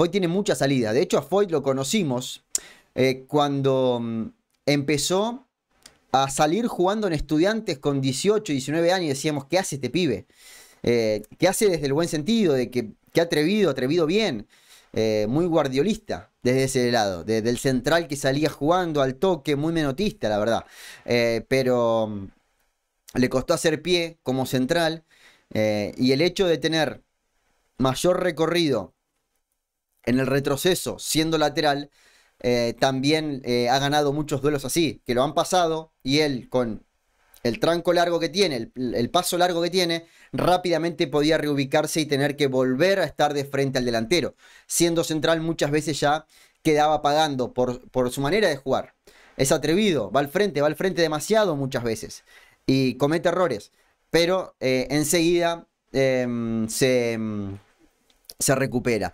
Hoy tiene mucha salida. De hecho, a Foyt lo conocimos eh, cuando mm, empezó a salir jugando en estudiantes con 18, 19 años y decíamos, ¿qué hace este pibe? Eh, ¿Qué hace desde el buen sentido? De que, que atrevido, atrevido bien. Eh, muy guardiolista desde ese lado, desde el central que salía jugando al toque, muy menotista, la verdad. pero mm, le costó hacer pie como central y el hecho de tener mayor recorrido en el retroceso, siendo lateral, eh, también eh, ha ganado muchos duelos así, que lo han pasado y él con el tranco largo que tiene, el, paso largo que tiene, rápidamente podía reubicarse y tener que volver a estar de frente al delantero. Siendo central muchas veces ya quedaba pagando por, su manera de jugar. Es atrevido, va al frente, va al frente demasiado muchas veces y comete errores, pero eh, enseguida em, em, se recupera.